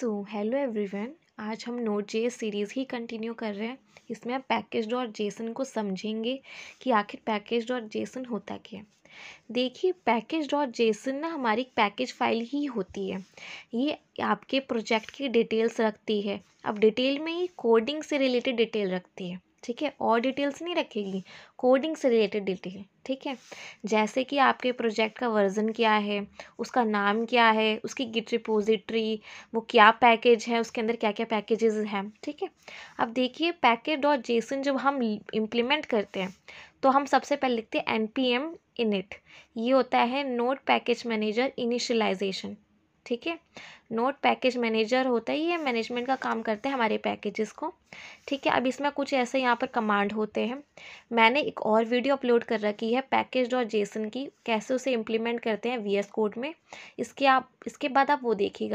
so hello everyone आज हम node J series ही कंटिन्यू कर रहे हैं इसमें हम पैकेज डॉट जेसन को समझेंगे कि आखिर पैकेज डॉट जेसन होता क्या है देखिए पैकेज डॉट जेसन ना हमारी पैकेज फाइल ही होती है ये आपके प्रोजेक्ट की डिटेल्स रखती है अब डिटेल में ही कोडिंग से रिलेटेड डिटेल रखती है ठीक है और डिटेल्स नहीं रखेगी कोडिंग से रिलेटेड डिटेल ठीक है जैसे कि आपके प्रोजेक्ट का वर्जन क्या है उसका नाम क्या है उसकी गिट रिपोजिटरी वो क्या पैकेज है उसके अंदर क्या क्या पैकेजेस हैं ठीक है अब देखिए पैकेज डॉट जेसन जब हम इम्प्लीमेंट करते हैं तो हम सबसे पहले लिखते हैं एन पी एम इनिट ये होता है नोट पैकेज मैनेजर इनिशलाइजेशन ठीक है नोट पैकेज मैनेजर होता ही है मैनेजमेंट का काम करते हैं हमारे पैकेजेस को ठीक है अब इसमें कुछ ऐसे यहाँ पर कमांड होते हैं मैंने एक और वीडियो अपलोड कर रखी है पैकेज डॉट जेसन की कैसे उसे इम्प्लीमेंट करते हैं वी एस कोड में इसके आप इसके बाद आप वो देखिएगा